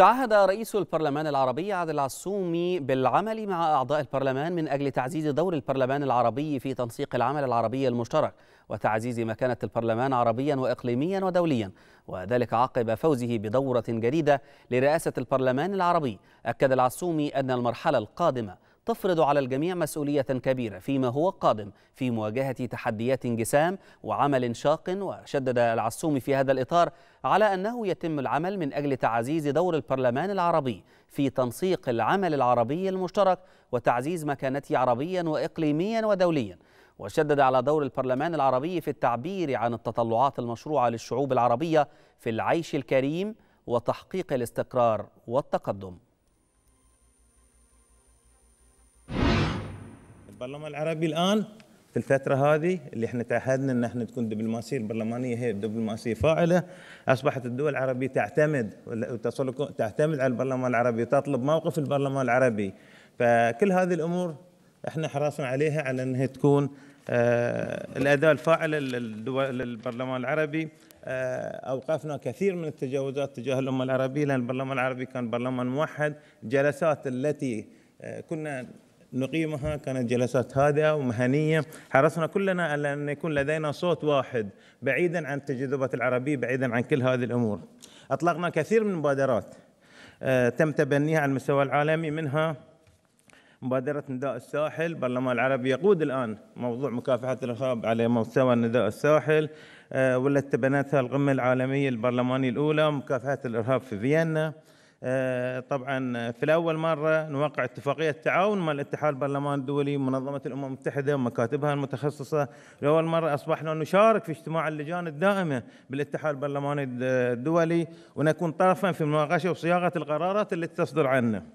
تعهد رئيس البرلمان العربي عادل عصومي بالعمل مع أعضاء البرلمان من أجل تعزيز دور البرلمان العربي في تنسيق العمل العربي المشترك وتعزيز مكانة البرلمان عربيا وإقليميا ودوليا وذلك عقب فوزه بدورة جديدة لرئاسة البرلمان العربي أكد العصومي أن المرحلة القادمة تفرض على الجميع مسؤولية كبيرة فيما هو قادم في مواجهة تحديات جسام وعمل شاق وشدد العسومي في هذا الإطار على أنه يتم العمل من أجل تعزيز دور البرلمان العربي في تنسيق العمل العربي المشترك وتعزيز مكانته عربيا وإقليميا ودوليا وشدد على دور البرلمان العربي في التعبير عن التطلعات المشروعة للشعوب العربية في العيش الكريم وتحقيق الاستقرار والتقدم البرلمان العربي الان في الفتره هذه اللي احنا تعهدنا ان احنا تكون دبلوماسيه البرلمانيه هي دبلوماسيه فاعله اصبحت الدول العربيه تعتمد تعتمد على البرلمان العربي وتطلب موقف البرلمان العربي فكل هذه الامور احنا حرصنا عليها على انها تكون آه الاداء الفاعل للبرلمان العربي آه اوقفنا كثير من التجاوزات تجاه الامه العربيه لان البرلمان العربي كان برلمان موحد جلسات التي آه، كنا نقيمها كانت جلسات هادئة ومهنية حرصنا كلنا على أن يكون لدينا صوت واحد بعيدا عن التجذبات العربية بعيدا عن كل هذه الأمور أطلقنا كثير من المبادرات آه، تم تبنيها على المستوى العالمي منها مبادرة نداء الساحل البرلمان العربي يقود الآن موضوع مكافحة الإرهاب على مستوى نداء الساحل آه، والتي تبنتها القمة العالمية البرلمانية الأولى مكافحة الإرهاب في فيينا آه، طبعا في الاول مره نوقع اتفاقيه تعاون مع الاتحاد البرلمان الدولي منظمه الامم المتحده ومكاتبها المتخصصه لاول مره اصبحنا نشارك في اجتماع اللجان الدائمه بالاتحاد البرلماني الدولي ونكون طرفا في مناقشه وصياغه القرارات التي تصدر عنه